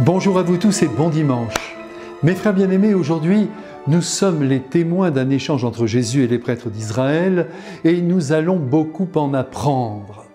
Bonjour à vous tous et bon dimanche. Mes frères bien-aimés, aujourd'hui, nous sommes les témoins d'un échange entre Jésus et les prêtres d'Israël et nous allons beaucoup en apprendre.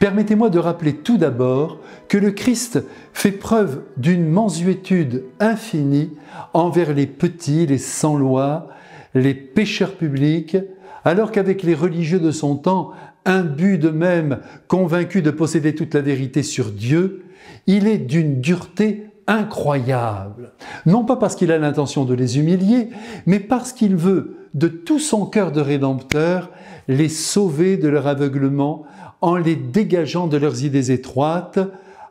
Permettez-moi de rappeler tout d'abord que le Christ fait preuve d'une mansuétude infinie envers les petits, les sans-loi, les pécheurs publics, alors qu'avec les religieux de son temps, imbus d'eux-mêmes, convaincus de posséder toute la vérité sur Dieu, il est d'une dureté incroyable. Non pas parce qu'il a l'intention de les humilier, mais parce qu'il veut, de tout son cœur de rédempteur, les sauver de leur aveuglement en les dégageant de leurs idées étroites,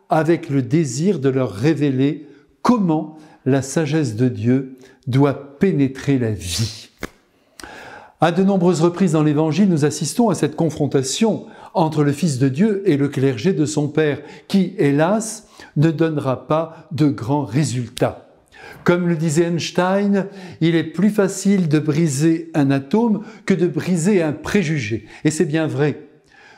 avec le désir de leur révéler comment la sagesse de Dieu doit pénétrer la vie. À de nombreuses reprises dans l'Évangile, nous assistons à cette confrontation entre le Fils de Dieu et le clergé de son Père, qui, hélas, ne donnera pas de grands résultats. Comme le disait Einstein, il est plus facile de briser un atome que de briser un préjugé. Et c'est bien vrai.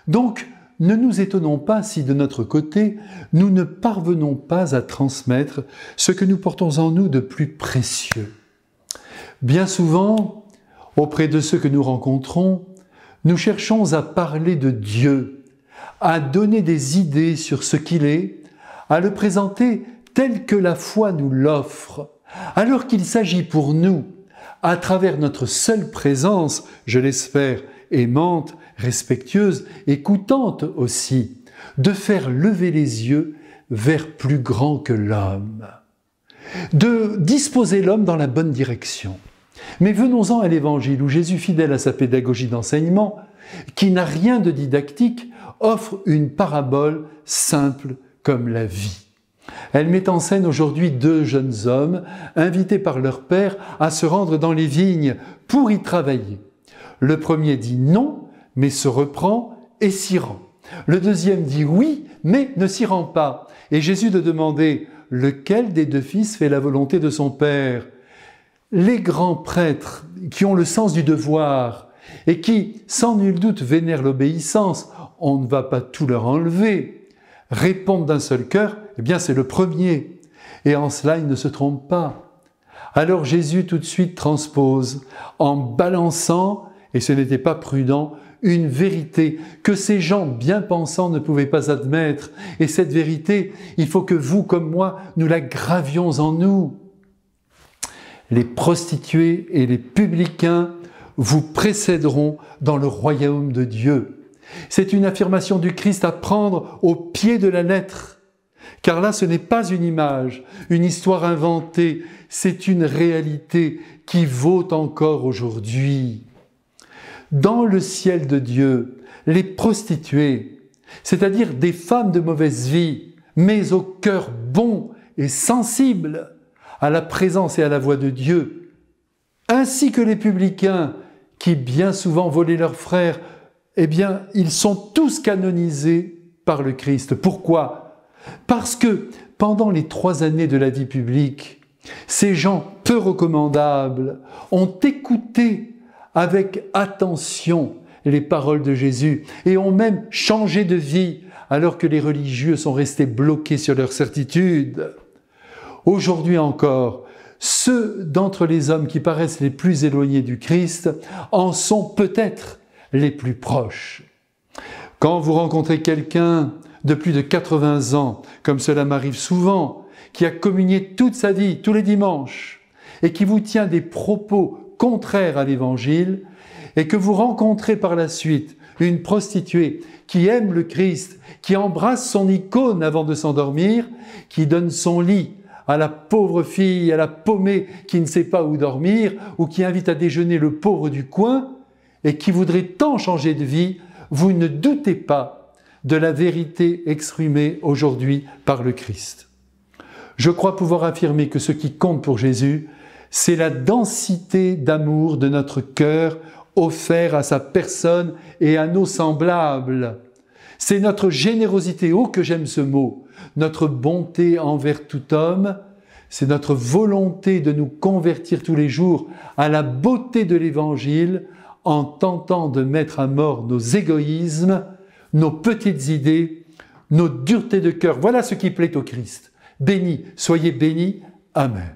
Donc, ne nous étonnons pas si de notre côté, nous ne parvenons pas à transmettre ce que nous portons en nous de plus précieux. Bien souvent, auprès de ceux que nous rencontrons, nous cherchons à parler de Dieu, à donner des idées sur ce qu'il est, à le présenter tel que la foi nous l'offre, alors qu'il s'agit pour nous, à travers notre seule présence, je l'espère, aimante, respectueuse, écoutante aussi, de faire lever les yeux vers plus grand que l'homme, de disposer l'homme dans la bonne direction. Mais venons-en à l'Évangile, où Jésus, fidèle à sa pédagogie d'enseignement, qui n'a rien de didactique, offre une parabole simple comme la vie. Elle met en scène aujourd'hui deux jeunes hommes, invités par leur père à se rendre dans les vignes pour y travailler. Le premier dit non, mais se reprend et s'y rend. Le deuxième dit oui, mais ne s'y rend pas. Et Jésus de demander lequel des deux fils fait la volonté de son père les grands prêtres qui ont le sens du devoir et qui, sans nul doute, vénèrent l'obéissance, on ne va pas tout leur enlever, répondent d'un seul cœur, eh bien c'est le premier. Et en cela, ils ne se trompent pas. Alors Jésus tout de suite transpose en balançant, et ce n'était pas prudent, une vérité que ces gens bien pensants ne pouvaient pas admettre. Et cette vérité, il faut que vous comme moi, nous la gravions en nous les prostituées et les publicains vous précéderont dans le royaume de Dieu. C'est une affirmation du Christ à prendre au pied de la lettre. Car là, ce n'est pas une image, une histoire inventée, c'est une réalité qui vaut encore aujourd'hui. Dans le ciel de Dieu, les prostituées, c'est-à-dire des femmes de mauvaise vie, mais au cœur bon et sensible, à la présence et à la voix de Dieu, ainsi que les publicains qui bien souvent volaient leurs frères, eh bien, ils sont tous canonisés par le Christ. Pourquoi Parce que pendant les trois années de la vie publique, ces gens peu recommandables ont écouté avec attention les paroles de Jésus et ont même changé de vie alors que les religieux sont restés bloqués sur leur certitude. Aujourd'hui encore, ceux d'entre les hommes qui paraissent les plus éloignés du Christ en sont peut-être les plus proches. Quand vous rencontrez quelqu'un de plus de 80 ans, comme cela m'arrive souvent, qui a communié toute sa vie, tous les dimanches, et qui vous tient des propos contraires à l'Évangile, et que vous rencontrez par la suite une prostituée qui aime le Christ, qui embrasse son icône avant de s'endormir, qui donne son lit à la pauvre fille, à la paumée qui ne sait pas où dormir, ou qui invite à déjeuner le pauvre du coin, et qui voudrait tant changer de vie, vous ne doutez pas de la vérité exprimée aujourd'hui par le Christ. Je crois pouvoir affirmer que ce qui compte pour Jésus, c'est la densité d'amour de notre cœur offert à sa personne et à nos semblables. C'est notre générosité, oh que j'aime ce mot, notre bonté envers tout homme, c'est notre volonté de nous convertir tous les jours à la beauté de l'Évangile en tentant de mettre à mort nos égoïsmes, nos petites idées, nos duretés de cœur. Voilà ce qui plaît au Christ. Béni, soyez bénis. Amen.